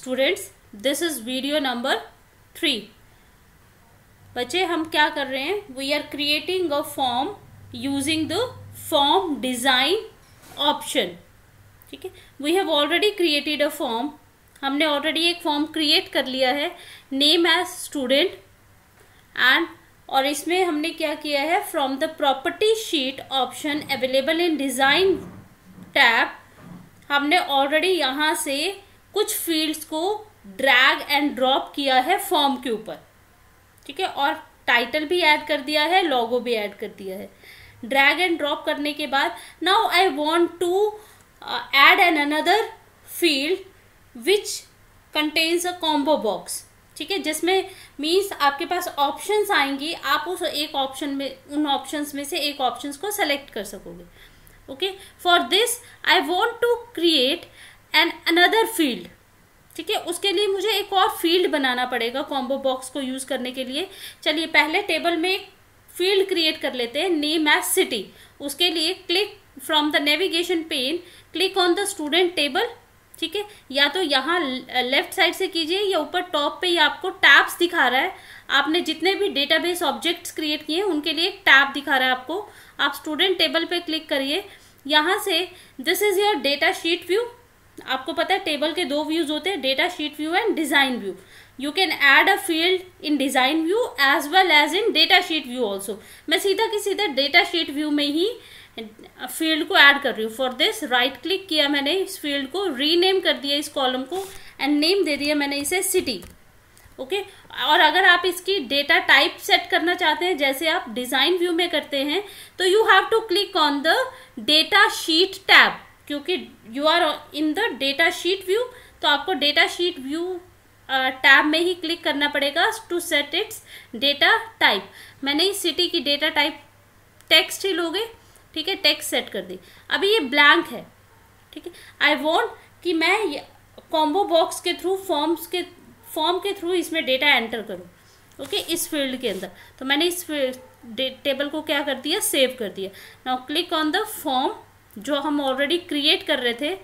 Students this is video number three बच्चे हम क्या कर रहे हैं we are creating a form using the form design option ठीक है we have already created a form हमने ऑलरेडी एक फॉर्म क्रिएट कर लिया है नेम एज स्टूडेंट एंड और इसमें हमने क्या किया है from the property sheet option available in design tab हमने ऑलरेडी यहाँ से कुछ फील्ड्स को ड्रैग एंड ड्रॉप किया है फॉर्म के ऊपर ठीक है और टाइटल भी ऐड कर दिया है लोगो भी ऐड कर दिया है ड्रैग एंड ड्रॉप करने के बाद now I want to add an another field which contains a combo box ठीक है जिसमें मीन्स आपके पास ऑप्शंस आएंगे आप उस एक ऑप्शन में उन ऑप्शंस में से एक ऑप्शंस को सेलेक्ट कर सकोगे okay for this I want to create and another field ठीक है उसके लिए मुझे एक और फील्ड बनाना पड़ेगा कॉम्बो बॉक्स को यूज़ करने के लिए चलिए पहले टेबल में एक फील्ड क्रिएट कर लेते हैं नेम एज सिटी उसके लिए click from the navigation pane click on the student table ठीक है या तो यहाँ लेफ्ट साइड से कीजिए या ऊपर टॉप पे ही आपको टैब्स दिखा रहा है आपने जितने भी डेटाबेस ऑब्जेक्ट्स क्रिएट किए हैं उनके लिए एक टैब दिखा रहा है आपको आप स्टूडेंट टेबल पे क्लिक करिए यहाँ से this is your data sheet view आपको पता है टेबल के दो व्यूज होते हैं data sheet view and design view you can add a field in design view as well as in data sheet view also मैं सीधा के सीधा डेटा शीट व्यू में ही फील्ड को ऐड कर रही हूँ फॉर दिस राइट क्लिक किया मैंने इस फील्ड को रीनेम कर दिया इस कॉलम को एंड नेम दे दिया मैंने इसे सिटी ओके okay? और अगर आप इसकी डेटा टाइप सेट करना चाहते हैं जैसे आप डिज़ाइन व्यू में करते हैं तो you have to click on the data sheet tab क्योंकि you are in the data sheet view तो आपको डेटा शीट व्यू टैब में ही क्लिक करना पड़ेगा to set its data type मैंने ही सिटी की डेटा टाइप टेक्स्ट ही लोगे ठीक है टेक्स्ट सेट कर दी अभी ये ब्लैंक है ठीक है आई वॉन्ट कि मैं कॉम्बो बॉक्स के थ्रू फॉर्म्स के फॉर्म के थ्रू इसमें डेटा एंटर करूँ ओके okay, इस फील्ड के अंदर तो मैंने इस टेबल को क्या कर दिया सेव कर दिया now click on the form जो हम ऑलरेडी क्रिएट कर रहे थे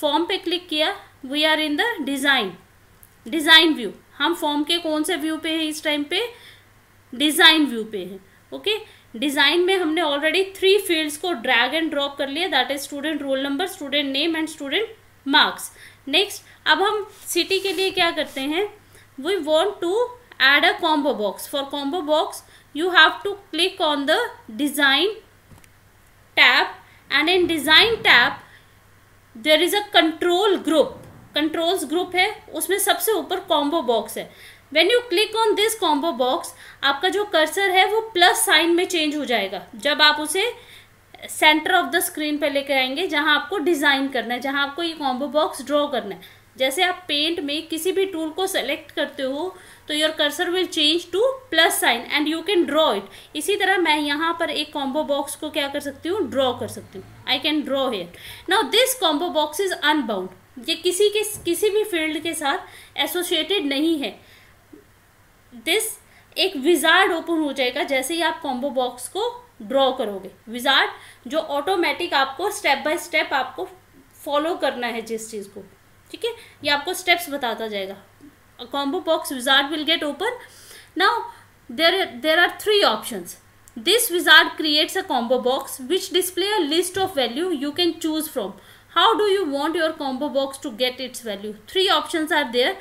फॉर्म पे क्लिक किया we are in the design design view हम फॉर्म के कौन से व्यू पे हैं इस टाइम पे डिज़ाइन व्यू पे हैं ओके डिज़ाइन में हमने ऑलरेडी थ्री फील्ड्स को ड्रैग एंड ड्रॉप कर लिया that is student roll number student name and student marks next अब हम सिटी के लिए क्या करते हैं we want to add a combo box for combo box you have to click on the design tab and in design tab there is a control group controls group है उसमें सबसे ऊपर कॉम्बो बॉक्स है when you click on this combo box आपका जो cursor है वो plus sign में चेंज हो जाएगा जब आप उसे सेंटर ऑफ द स्क्रीन पर लेकर आएंगे जहां आपको डिज़ाइन करना है जहां आपको ये कॉम्बो बॉक्स ड्रॉ करना है जैसे आप पेंट में किसी भी टूल को सेलेक्ट करते हो तो your cursor will change to plus sign and you can draw it इसी तरह मैं यहाँ पर एक कॉम्बो बॉक्स को क्या कर सकती हूँ ड्रॉ कर सकती हूँ I can draw here now this combo box is unbound ये किसी के किसी भी फील्ड के साथ एसोसिएटेड नहीं है दिस एक विजार्ड ओपन हो जाएगा जैसे ही आप कॉम्बो बॉक्स को ड्रॉ करोगे विजार्ड जो ऑटोमेटिक आपको स्टेप बाय स्टेप आपको फॉलो करना है जिस चीज़ को ठीक है ये आपको स्टेप्स बताता जाएगा combo box wizard will get open now there there are three option this wizard creates a combo box which display a list of value you can choose from how do you want your combo box to get its value three option are there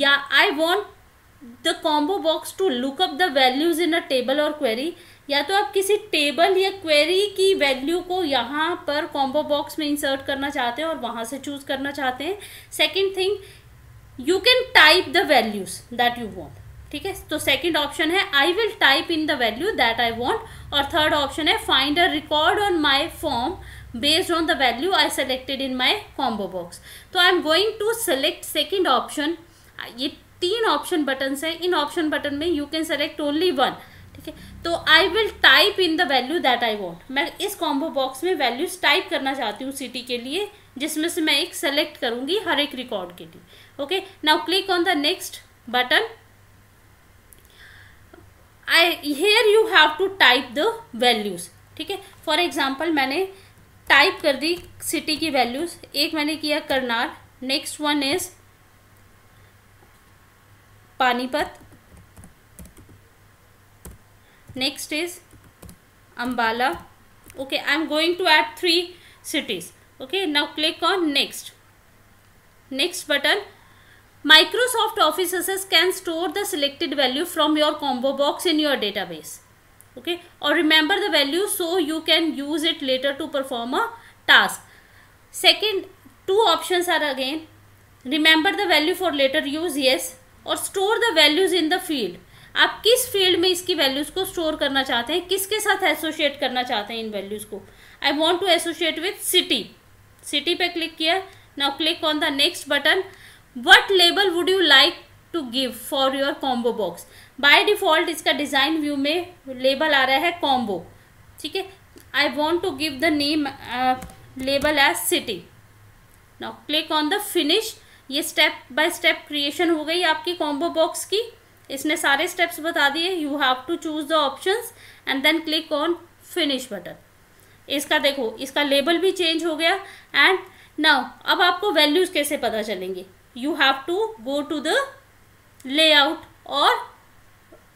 या I want the combo box to look up the values in a table और query या तो आप किसी table या query की value को यहाँ पर कॉम्बो बॉक्स में इंसर्ट करना चाहते हैं और वहाँ से चूज करना चाहते हैं second thing you can type the values that you want ठीक है तो सेकेंड ऑप्शन है I will type in the value that I want और थर्ड ऑप्शन है find a record on my form based on the value I selected in my combo box तो I am going to select second option ये तीन ऑप्शन button हैं इन option button में you can select only one ठीक है तो I will type in the value that I want मैं इस कॉम्बो बॉक्स में वैल्यूज टाइप करना चाहती हूँ सिटी के लिए जिसमें से मैं एक सेलेक्ट करूंगी हर एक रिकॉर्ड के लिए okay now click on the next button I here you have to type the values ठीक है फॉर एग्जाम्पल मैंने टाइप कर दी सिटी की वैल्यूज एक मैंने किया Karnal next one is Panipat next is Ambala okay I'm going to add three cities okay now click on next next button Microsoft Office SS can store the selected value from your combo box in your database okay or remember the value so you can use it later to perform a task second two options are again remember the value for later use yes or store the values in the field आप किस field में इसकी values को store करना चाहते हैं किसके साथ एसोशिएट करना चाहते हैं इन वैल्यूज़ को I want to associate with city city पे क्लिक किया now click on the next button what label would you like to give for your combo box by default इसका डिज़ाइन व्यू में label आ रहा है combo ठीक है I want to give the name label as city now click on the finish ये step by step creation हो गई आपकी कॉम्बो बॉक्स की इसने सारे स्टेप्स बता दिए you have to choose the option and then click on finish button इसका देखो इसका लेबल भी चेंज हो गया एंड नाउ अब आपको वैल्यूज कैसे पता चलेंगे you have to go to the layout और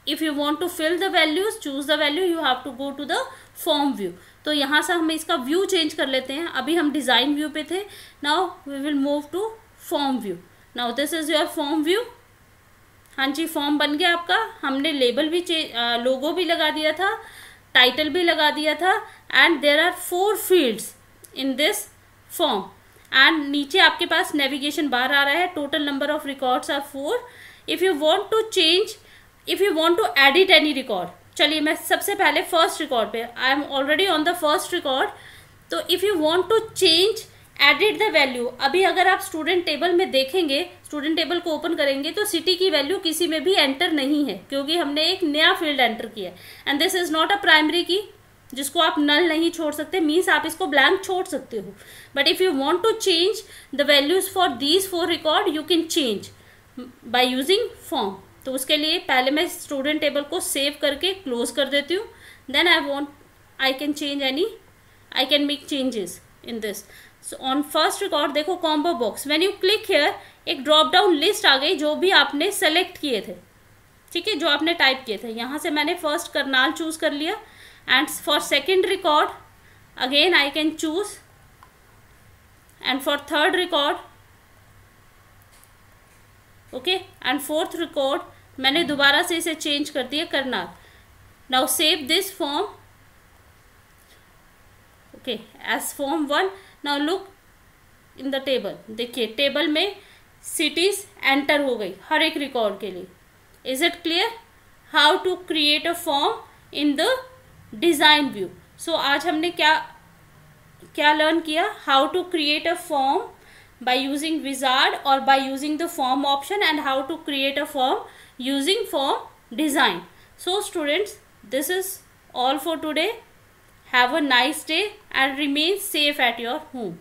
if you want to fill the values choose the value you have to go to the form view तो यहाँ से हम इसका व्यू चेंज कर लेते हैं अभी हम डिजाइन व्यू पे थे now we will move to form view now this is your form view हाँ जी फॉर्म बन गया आपका हमने लेबल भी लोगो भी लगा दिया था टाइटल भी लगा दिया था and there are four fields in this form and नीचे आपके पास नेविगेशन बार आ रहा है total number of records are four if you want to change if you want to edit any record चलिए मैं सबसे पहले फर्स्ट रिकॉर्ड पे I am already on the first record तो if you want to change edit the value अभी अगर आप student table में देखेंगे स्टूडेंट टेबल को ओपन करेंगे तो सिटी की वैल्यू किसी में भी एंटर नहीं है क्योंकि हमने एक नया फील्ड एंटर किया है and this is not a primary key जिसको आप नल नहीं छोड़ सकते मीन्स आप इसको ब्लैंक छोड़ सकते हो but if you want to change the values for these four record you can change by using form तो उसके लिए पहले मैं स्टूडेंट टेबल को सेव करके क्लोज कर देती हूँ then I want I can change any I can make changes in this so on first record देखो combo box when you click here एक ड्रॉप डाउन लिस्ट आ गई जो भी आपने सेलेक्ट किए थे ठीक है जो आपने टाइप किए थे यहाँ से मैंने फर्स्ट करनाल चूज कर लिया and for second record again I can choose and for third record okay and fourth record मैंने दोबारा से इसे चेंज कर दिया Karnal now save this form okay as form one now look in the table देखिए table में cities enter हो गई हर एक रिकॉर्ड के लिए is it clear how to create a form in the design view so आज हमने क्या क्या लर्न किया how to create a form by using wizard और by using the form option and how to create a form using form design so students this is all for today Have a nice day and remain safe at your home.